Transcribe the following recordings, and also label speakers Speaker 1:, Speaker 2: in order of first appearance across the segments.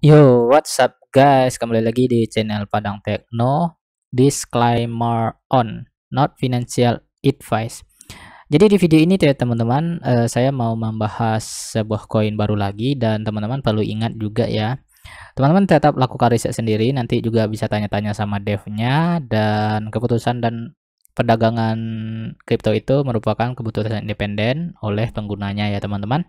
Speaker 1: Yo, what's up guys? Kembali lagi di channel Padang Tekno. Disclaimer on, not financial advice. Jadi di video ini ya teman-teman, uh, saya mau membahas sebuah koin baru lagi dan teman-teman perlu ingat juga ya. Teman-teman tetap lakukan riset sendiri, nanti juga bisa tanya-tanya sama devnya dan keputusan dan perdagangan kripto itu merupakan keputusan independen oleh penggunanya ya teman-teman.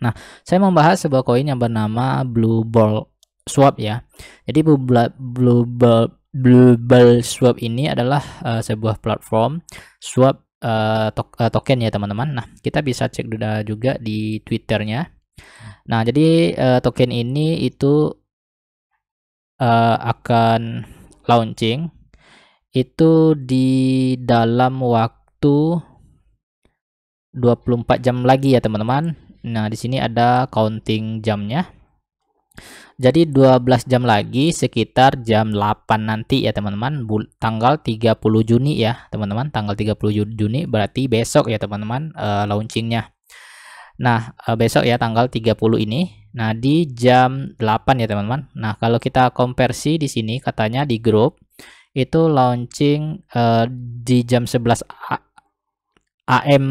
Speaker 1: Nah, saya membahas sebuah koin yang bernama Blue Ball Swap ya. Jadi Blue Ball, Blue Ball, Blue Ball Swap ini adalah uh, sebuah platform swap uh, eh, to uh, eh, token ya teman-teman. Nah, kita bisa cek juga di Twitternya. Nah, jadi uh, token ini itu uh, akan launching itu di dalam waktu 24 jam lagi ya teman-teman Nah, di sini ada counting jamnya. Jadi 12 jam lagi sekitar jam 8 nanti ya teman-teman tanggal 30 Juni ya teman-teman tanggal 30 Juni berarti besok ya teman-teman uh, launchingnya Nah uh, besok ya tanggal 30 ini Nah di jam 8 ya teman-teman Nah kalau kita konversi di sini katanya di grup itu launching uh, di jam 11 AM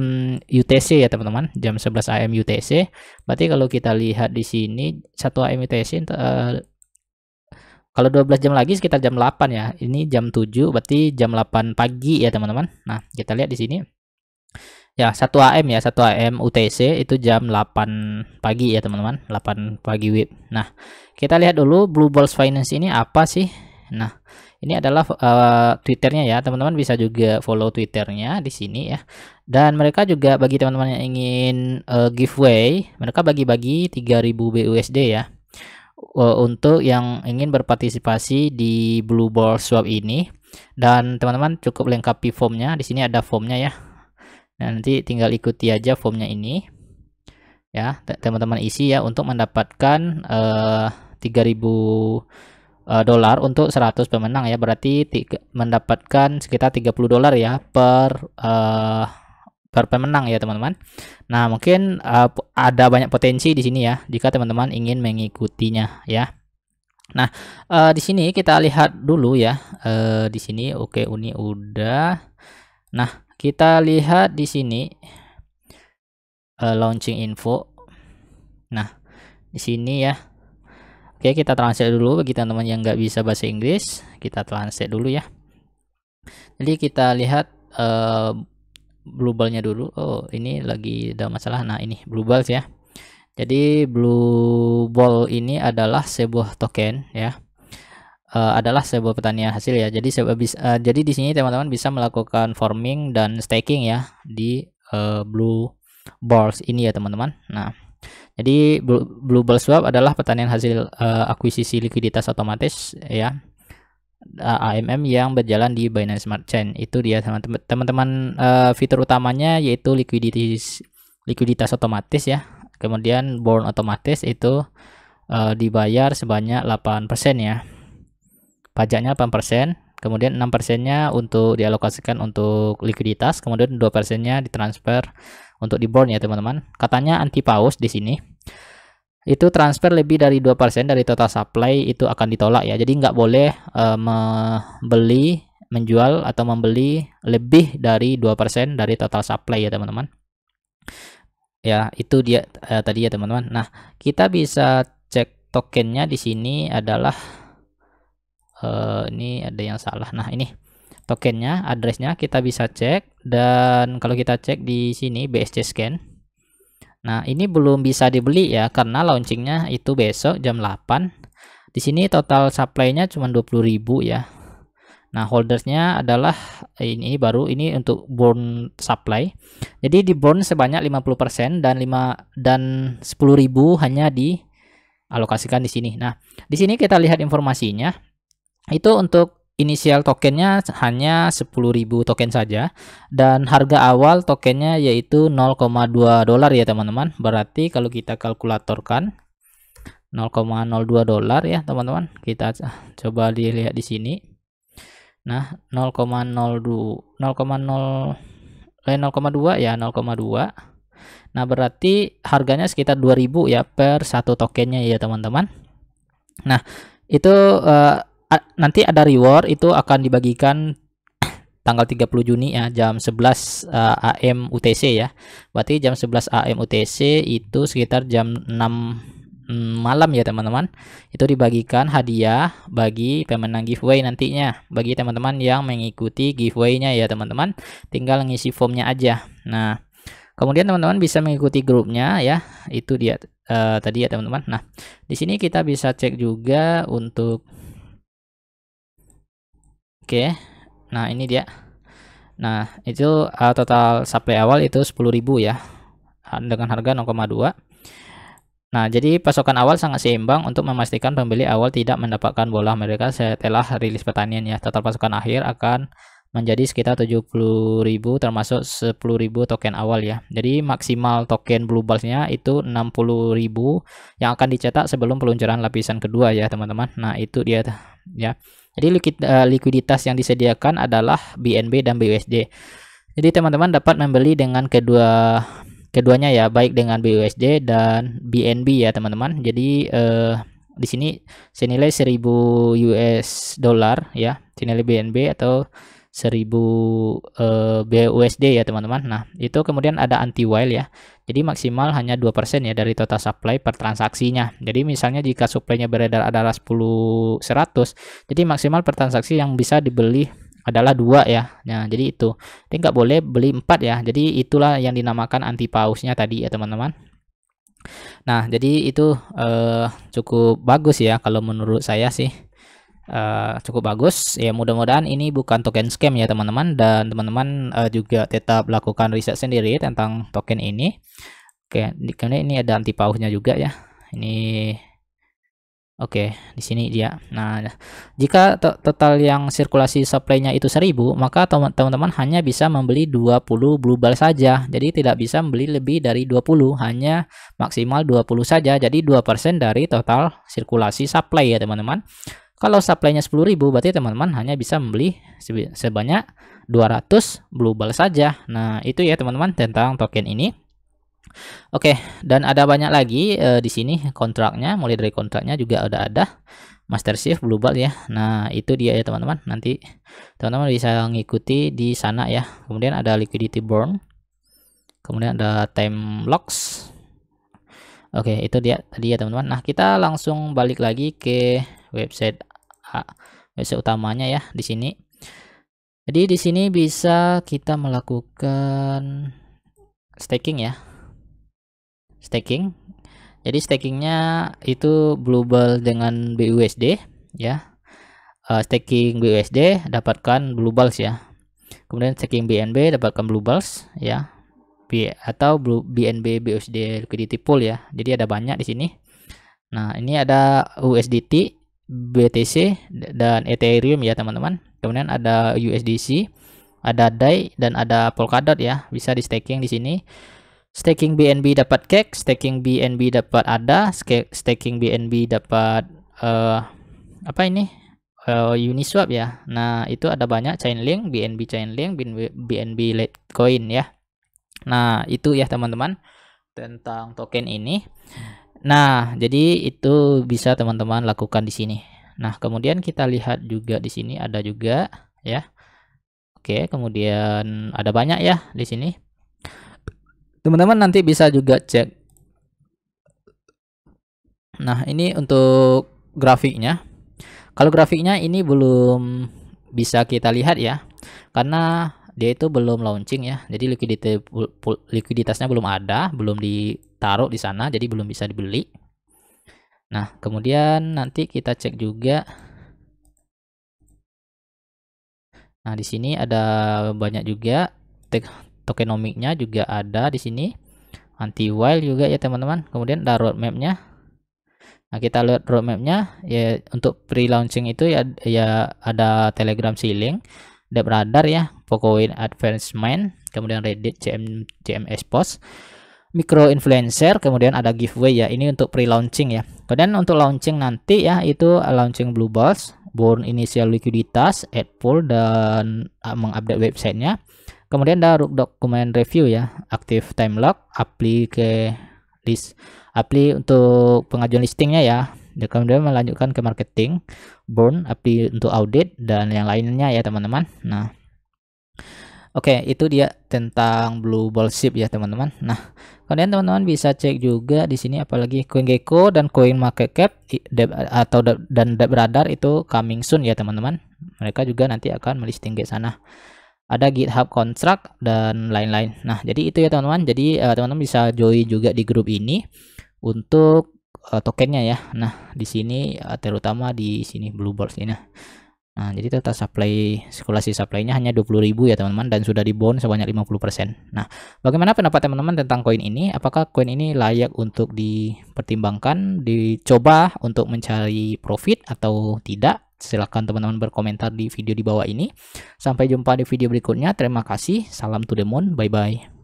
Speaker 1: UTC ya teman-teman jam 11 AM UTC berarti kalau kita lihat di sini 1 AM UTC uh, eh, kalau 12 jam lagi sekitar jam 8 ya ini jam 7 berarti jam 8 pagi ya teman-teman nah kita lihat di sini ya 1 AM ya 1 AM UTC itu jam 8 pagi ya teman-teman 8 pagi WIB nah kita lihat dulu Blue Balls Finance ini apa sih nah ini adalah uh, Twitternya ya, teman-teman bisa juga follow Twitternya di sini ya. Dan mereka juga bagi teman-teman yang ingin uh, giveaway, mereka bagi-bagi 3000 BUSD ya. Uh, untuk yang ingin berpartisipasi di Blue Ball Swap ini dan teman-teman cukup lengkapi formnya di sini ada formnya ya nah, nanti tinggal ikuti aja formnya ini ya teman-teman isi ya untuk mendapatkan uh, eh, 3000 Eh, dolar untuk 100 pemenang ya berarti tiga, mendapatkan sekitar 30 dolar ya per uh, per pemenang ya teman-teman. Nah mungkin uh, ada banyak potensi di sini ya jika teman-teman ingin mengikutinya ya. Nah uh, di sini kita lihat dulu ya uh, di sini oke okay, uni udah. Nah kita lihat di sini uh, launching info. Nah di sini ya Oke, kita translate dulu bagi teman-teman yang nggak bisa bahasa Inggris, kita translate dulu ya. Jadi kita lihat uh, blue ballnya dulu. Oh, ini lagi ada masalah. Nah, ini blue balls ya. Jadi blue ball ini adalah sebuah token ya. Uh, adalah sebuah pertanian hasil ya. Jadi sebuah bisa, uh, eh, jadi di sini teman-teman bisa melakukan farming dan staking ya di uh, blue balls ini ya teman-teman. Nah, jadi blue ball swap adalah pertanian hasil uh, akuisisi likuiditas otomatis ya eh, AMM yang berjalan di Binance Smart Chain. Itu dia teman-teman uh, fitur utamanya yaitu likuiditas likuiditas otomatis ya. Kemudian born otomatis itu uh, dibayar sebanyak 8% ya. Pajaknya 8% kemudian 6 persennya untuk dialokasikan untuk likuiditas, kemudian 2 persennya ditransfer untuk di bond ya teman-teman. Katanya anti paus di sini. Itu transfer lebih dari 2% dari total supply itu akan ditolak ya. Jadi nggak boleh uh, membeli, menjual atau membeli lebih dari 2% dari total supply ya teman-teman. Ya, itu dia uh, tadi ya teman-teman. Nah, kita bisa cek tokennya di sini adalah Eh, ini ada yang salah nah ini tokennya addressnya kita bisa cek dan kalau kita cek di sini BSC scan nah ini belum bisa dibeli ya karena launchingnya itu besok jam 8 di sini total supply-nya cuma 20.000 ya Nah, holdersnya adalah ini baru ini untuk bond supply. Jadi di bond sebanyak 50% dan 5 dan 10.000 hanya di alokasikan di sini. Nah, di sini kita lihat informasinya. Itu untuk inisial tokennya hanya 10.000 token saja dan harga awal tokennya yaitu 0,2 dolar ya teman-teman. Berarti kalau kita kalkulatorkan 0,02 dolar ya teman-teman. Kita coba dilihat di sini. Nah, 0,02 0,0 eh 0,2 ya 0,2 Nah, berarti harganya sekitar 2000 ya per satu tokennya ya, teman-teman. Nah, itu uh, nanti ada reward itu akan dibagikan tanggal 30 Juni ya jam 11 uh, eh, AM UTC ya. Berarti jam 11 AM UTC itu sekitar jam 6 mm, malam ya teman-teman. Itu dibagikan hadiah bagi pemenang giveaway nantinya bagi teman-teman yang mengikuti giveaway-nya ya teman-teman. Tinggal ngisi formnya aja. Nah, kemudian teman-teman bisa mengikuti grupnya ya. Itu dia uh, tadi ya teman-teman. Nah, di sini kita bisa cek juga untuk Oke. Nah, ini dia. Nah, itu uh, total supply awal itu 10.000 ya. Dengan harga 0,2. Nah, jadi pasokan awal sangat seimbang untuk memastikan pembeli awal tidak mendapatkan bola mereka setelah rilis pertanian ya. Total pasokan akhir akan menjadi sekitar 70.000 termasuk 10.000 token awal ya. Jadi maksimal token blue ballsnya itu 60.000 yang akan dicetak sebelum peluncuran lapisan kedua ya teman-teman. Nah itu dia ya. Jadi eh, likuiditas yang disediakan adalah BNB dan BUSD. Jadi teman-teman dapat membeli dengan kedua keduanya ya, baik dengan BUSD dan BNB ya teman-teman. Jadi uh, di sini senilai 1000 US dollar ya, senilai BNB atau 1000 uh, eh, BUSD ya teman-teman. Nah, itu kemudian ada anti while ya. Jadi maksimal hanya 2% ya dari total supply per transaksinya. Jadi misalnya jika supply-nya beredar adalah 10 100, jadi maksimal per transaksi yang bisa dibeli adalah dua ya. Nah, jadi itu. Jadi nggak boleh beli 4 ya. Jadi itulah yang dinamakan anti pausnya tadi ya, teman-teman. Nah, jadi itu eh, cukup bagus ya kalau menurut saya sih uh, cukup bagus. Ya mudah-mudahan ini bukan token scam ya teman-teman dan teman-teman uh, juga tetap lakukan riset sendiri tentang token ini. Oke, di karena ini ada anti pausnya juga ya. Ini Oke, di sini dia. Nah, jika total yang sirkulasi supply-nya itu 1000, maka teman-teman hanya bisa membeli 20 bluebell saja. Jadi tidak bisa membeli lebih dari 20, hanya maksimal 20 saja. Jadi 2% dari total sirkulasi supply ya, teman-teman. Kalau supply-nya 10.000 berarti teman-teman hanya bisa membeli sebanyak 200 blueball saja. Nah, itu ya teman-teman tentang token ini. Oke, dan ada banyak lagi e, di sini kontraknya, mulai dari kontraknya juga ada ada Master shift Blueball ya. Nah, itu dia ya teman-teman. Nanti teman-teman bisa mengikuti di sana ya. Kemudian ada liquidity burn. Kemudian ada time locks. Oke, itu dia tadi ya teman-teman. Nah, kita langsung balik lagi ke website H WC utamanya ya di sini jadi di sini bisa kita melakukan staking ya staking jadi stakingnya itu global dengan BUSD ya eh, staking BUSD dapatkan blue balls ya kemudian staking BNB dapatkan blue balls ya B atau BNB BUSD liquidity pool ya jadi ada banyak di sini nah ini ada USDT BTC dan e Ethereum ya teman-teman kemudian ada USDC ada DAI dan ada Polkadot ya bisa di staking di sini staking BNB dapat cake staking BNB dapat ada staking BNB dapat uh, apa ini uh, Uniswap ya nah itu ada banyak Chainlink BNB Chainlink BNB, BNB Litecoin ya nah itu ya teman-teman tentang token ini Nah, jadi itu bisa teman-teman lakukan di sini. Nah, kemudian kita lihat juga di sini ada juga ya. Oke, kemudian ada banyak ya di sini. Teman-teman nanti bisa juga cek. Nah, ini untuk grafiknya. Kalau grafiknya ini belum bisa kita lihat ya. Karena dia itu belum launching ya jadi likuiditas likuiditasnya belum ada belum ditaruh di sana jadi belum bisa dibeli nah kemudian nanti kita cek juga nah di sini ada banyak juga tokenomiknya juga ada di sini anti while juga ya teman-teman kemudian ada roadmapnya nah kita lihat roadmapnya ya untuk pre launching itu ya ya ada telegram si Dev Radar ya, Pocoin Advancement, kemudian Reddit, CM, CMS Post, Micro Influencer, kemudian ada giveaway ya, ini untuk pre-launching ya. Kemudian untuk launching nanti ya, itu launching Blue Balls, Born Initial Liquiditas, AdPool, dan ah, mengupdate websitenya. Kemudian ada dokumen review ya, Active Time Lock, Apply ke list, Apply untuk pengajuan listingnya ya, kemudian kan melanjutkan ke marketing burn api untuk audit dan yang lainnya ya teman-teman nah Oke, okay, itu dia tentang blue ball ship ya teman-teman. Nah, kemudian teman-teman bisa cek juga di sini apalagi coin gecko dan Coin Market Cap atau dan Deb Radar itu coming soon ya teman-teman. Mereka juga nanti akan melisting ke sana. Ada GitHub contract dan lain-lain. Nah, jadi itu ya teman-teman. Jadi eh, teman-teman uh, teman -teman bisa join juga di grup ini untuk uh, tokennya ya nah di sini uh, terutama di sini blue balls ini nah jadi total supply sirkulasi supply-nya hanya 20.000 ya teman-teman dan sudah dibon sebanyak 50% nah bagaimana pendapat teman-teman tentang koin ini apakah koin ini layak untuk dipertimbangkan dicoba untuk mencari profit atau tidak silahkan teman-teman berkomentar di video di bawah ini. Sampai jumpa di video berikutnya. Terima kasih. Salam to the moon. Bye-bye.